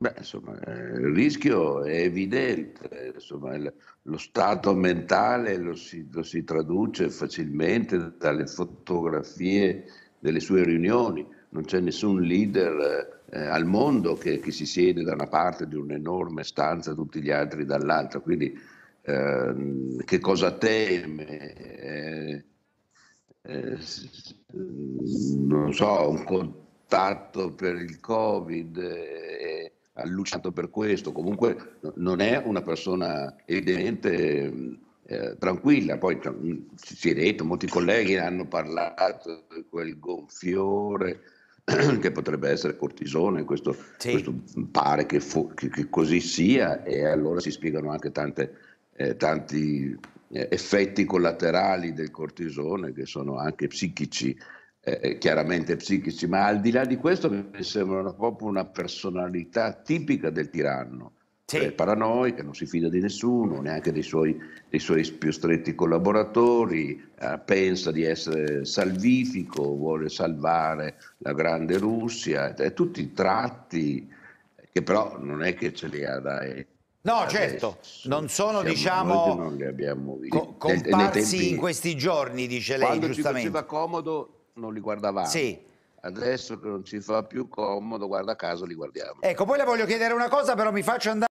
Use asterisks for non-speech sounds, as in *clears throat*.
Beh, insomma, eh, il rischio è evidente, insomma, lo stato mentale lo si, lo si, traduce facilmente dalle fotografie delle sue riunioni, non c'è nessun leader eh, al mondo che, che, si siede da una parte di un'enorme stanza, tutti gli altri dall'altra, quindi eh, che cosa teme? Eh, eh non so, un contatto per il Covid? Eh, allucinato per questo, comunque non è una persona evidente eh, tranquilla, poi cioè, mm, si è detto, molti colleghi hanno parlato di quel gonfiore *clears throat* che potrebbe essere cortisone, questo, sì. questo pare che, fu, che, che, così sia e allora si spiegano anche tante, eh, tanti eh, effetti collaterali del cortisone che sono anche psichici eh, eh, chiaramente psichici, ma al di là di questo mi sembrano proprio una personalità tipica del tiranno. Sì. Cioè, paranoica, non si fida di nessuno, neanche dei suoi, dei suoi più stretti collaboratori, eh, pensa di essere salvifico, vuole salvare la grande Russia, eh, tutti tratti che però non è che ce li ha dai. No, certo, non sono, Siamo, diciamo, non co- comparsi in questi giorni, dice lei, Quando giustamente. Quando ci faceva comodo non li guardavamo. Sì. Adesso che non ci fa più comodo, guarda caso li guardiamo. Ecco, poi le voglio chiedere una cosa, però mi faccio andare...